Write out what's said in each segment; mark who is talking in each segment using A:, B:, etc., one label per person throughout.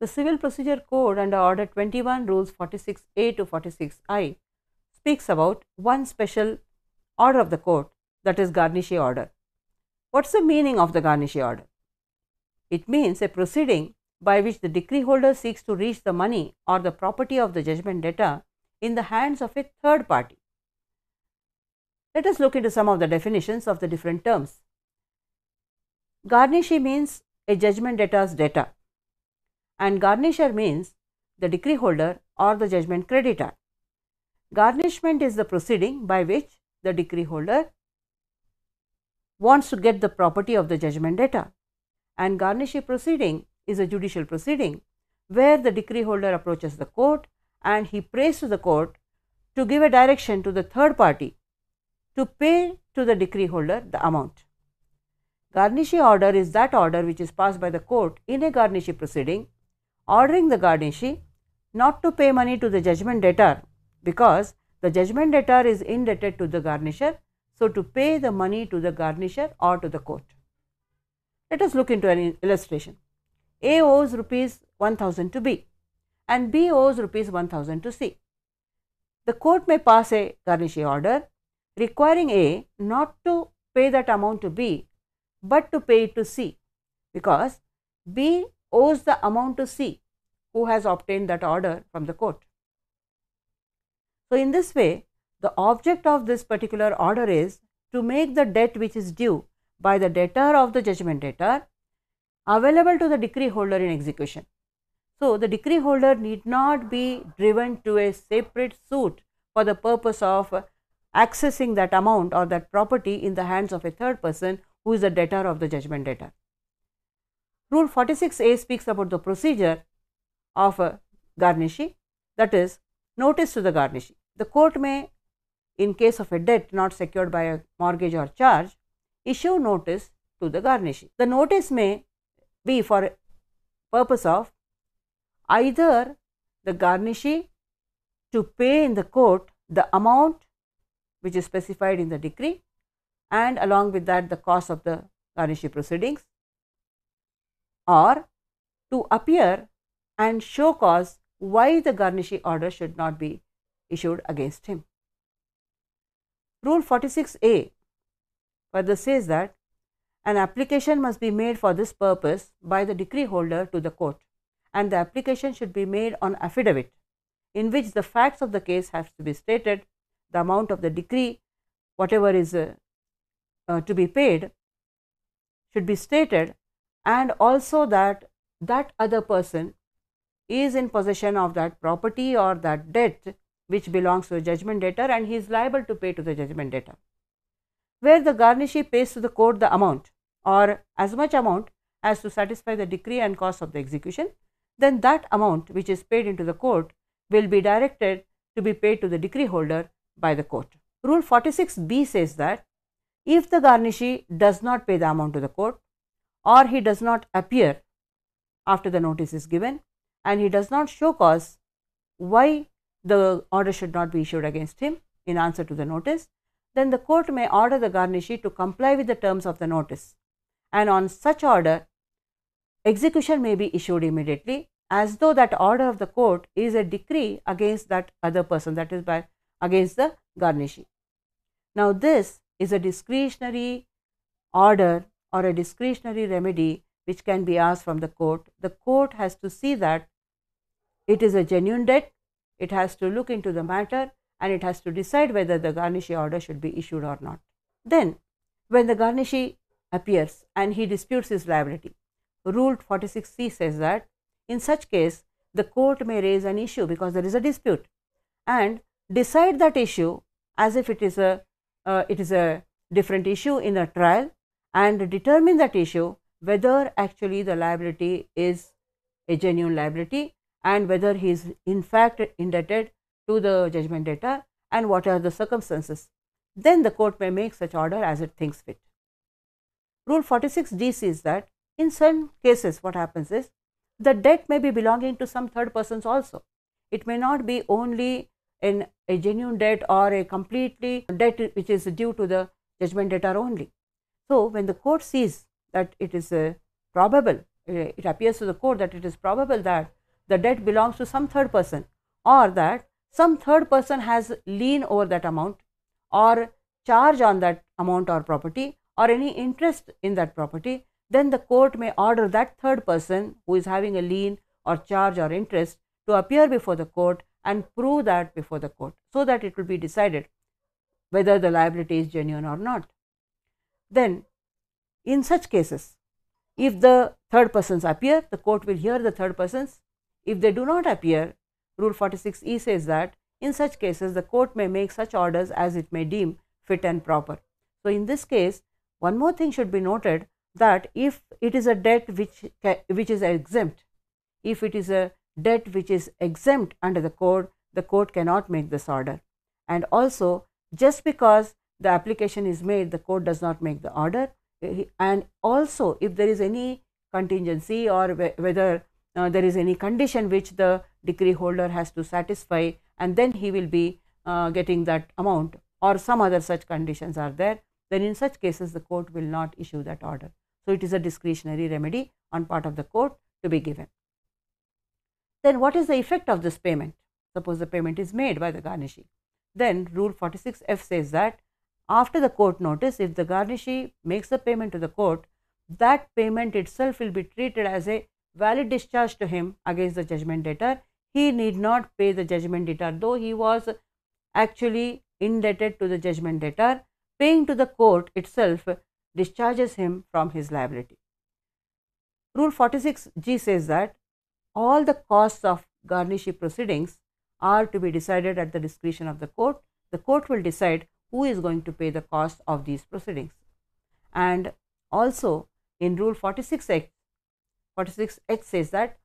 A: The Civil Procedure Code under Order 21 Rules 46A to 46I speaks about one special order of the court that is garnishee order. What is the meaning of the garnishee order? It means a proceeding by which the decree holder seeks to reach the money or the property of the judgment debtor in the hands of a third party. Let us look into some of the definitions of the different terms. Garnishee means a judgment debtor's debtor and garnisher means the decree holder or the judgment creditor. Garnishment is the proceeding by which the decree holder wants to get the property of the judgment debtor and garnishee proceeding is a judicial proceeding where the decree holder approaches the court and he prays to the court to give a direction to the third party to pay to the decree holder the amount. Garnishee order is that order which is passed by the court in a garnishee proceeding ordering the garnisher not to pay money to the judgment debtor because the judgment debtor is indebted to the garnisher. So, to pay the money to the garnisher or to the court. Let us look into an illustration. A owes rupees 1000 to B and B owes rupees 1000 to C. The court may pass a garnishee order requiring A not to pay that amount to B, but to pay it to C because B owes the amount to C who has obtained that order from the court. So, in this way the object of this particular order is to make the debt which is due by the debtor of the judgment debtor available to the decree holder in execution. So, the decree holder need not be driven to a separate suit for the purpose of accessing that amount or that property in the hands of a third person who is the debtor of the judgment debtor. Rule 46a speaks about the procedure of a uh, garnishee that is notice to the garnishee. The court may in case of a debt not secured by a mortgage or charge issue notice to the garnishee. The notice may be for purpose of either the garnishee to pay in the court the amount which is specified in the decree and along with that the cost of the garnishee proceedings or to appear and show cause why the garnishee order should not be issued against him. Rule 46a further says that an application must be made for this purpose by the decree holder to the court and the application should be made on affidavit in which the facts of the case have to be stated, the amount of the decree, whatever is uh, uh, to be paid should be stated and also that that other person is in possession of that property or that debt which belongs to a judgment debtor and he is liable to pay to the judgment debtor. Where the garnishee pays to the court the amount or as much amount as to satisfy the decree and cost of the execution, then that amount which is paid into the court will be directed to be paid to the decree holder by the court. Rule 46b says that if the garnishee does not pay the amount to the court, or he does not appear after the notice is given and he does not show cause why the order should not be issued against him in answer to the notice, then the court may order the garnishee to comply with the terms of the notice and on such order execution may be issued immediately as though that order of the court is a decree against that other person that is by against the garnishee. Now, this is a discretionary order or a discretionary remedy which can be asked from the court, the court has to see that it is a genuine debt, it has to look into the matter and it has to decide whether the garnishee order should be issued or not. Then, when the garnishee appears and he disputes his liability, Rule 46c says that in such case, the court may raise an issue because there is a dispute and decide that issue as if it is a uh, it is a different issue in a trial and determine that issue whether actually the liability is a genuine liability and whether he is in fact indebted to the judgment debtor and what are the circumstances. Then the court may make such order as it thinks fit. Rule 46d says that in some cases what happens is the debt may be belonging to some third persons also. It may not be only in a genuine debt or a completely debt which is due to the judgment debtor only. So, when the court sees that it is uh, probable, uh, it appears to the court that it is probable that the debt belongs to some third person or that some third person has lien over that amount or charge on that amount or property or any interest in that property, then the court may order that third person who is having a lien or charge or interest to appear before the court and prove that before the court so that it will be decided whether the liability is genuine or not. Then, in such cases, if the third persons appear, the court will hear the third persons. If they do not appear, Rule 46E says that in such cases, the court may make such orders as it may deem fit and proper. So, in this case, one more thing should be noted that if it is a debt which, which is exempt, if it is a debt which is exempt under the code, the court cannot make this order. And also, just because the application is made, the court does not make the order. Eh, and also, if there is any contingency or whether uh, there is any condition which the decree holder has to satisfy, and then he will be uh, getting that amount or some other such conditions are there, then in such cases the court will not issue that order. So, it is a discretionary remedy on part of the court to be given. Then what is the effect of this payment? Suppose the payment is made by the garnishee. Then rule 46F says that after the court notice, if the garnishee makes a payment to the court, that payment itself will be treated as a valid discharge to him against the judgment debtor. He need not pay the judgment debtor, though he was actually indebted to the judgment debtor. Paying to the court itself discharges him from his liability. Rule 46G says that all the costs of garnishee proceedings are to be decided at the discretion of the court. The court will decide who is going to pay the cost of these proceedings. And also in rule 46H, 46H says that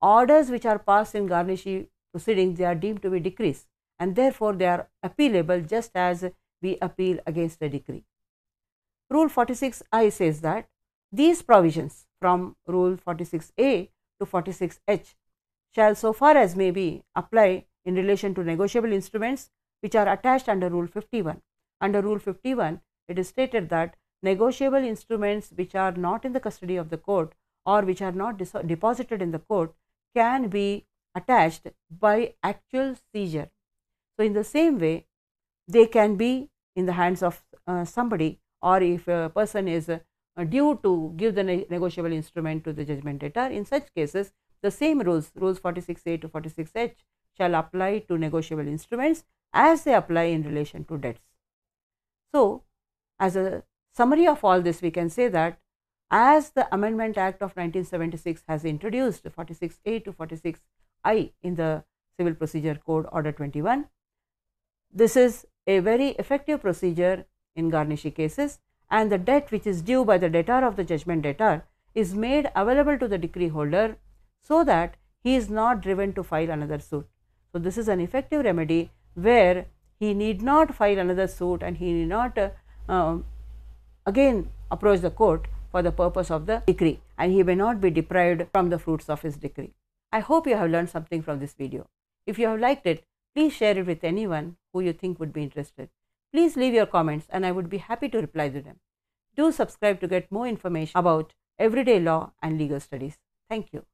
A: orders which are passed in garnishee proceedings they are deemed to be decrees and therefore they are appealable just as we appeal against a decree. Rule 46I says that these provisions from Rule 46A to 46H shall so far as may be apply in relation to negotiable instruments which are attached under Rule 51. Under Rule 51, it is stated that negotiable instruments which are not in the custody of the court or which are not deposited in the court can be attached by actual seizure. So, in the same way, they can be in the hands of uh, somebody or if a person is uh, due to give the ne negotiable instrument to the judgment debtor. In such cases, the same rules, rules 46A to 46H shall apply to negotiable instruments as they apply in relation to debts. So, as a summary of all this, we can say that as the Amendment Act of 1976 has introduced 46A to 46I in the Civil Procedure Code Order 21, this is a very effective procedure in garnishee cases and the debt which is due by the debtor of the judgment debtor is made available to the decree holder so that he is not driven to file another suit. So, this is an effective remedy where he need not file another suit and he need not uh, um, again approach the court for the purpose of the decree and he may not be deprived from the fruits of his decree. I hope you have learned something from this video. If you have liked it, please share it with anyone who you think would be interested. Please leave your comments and I would be happy to reply to them. Do subscribe to get more information about everyday law and legal studies. Thank you.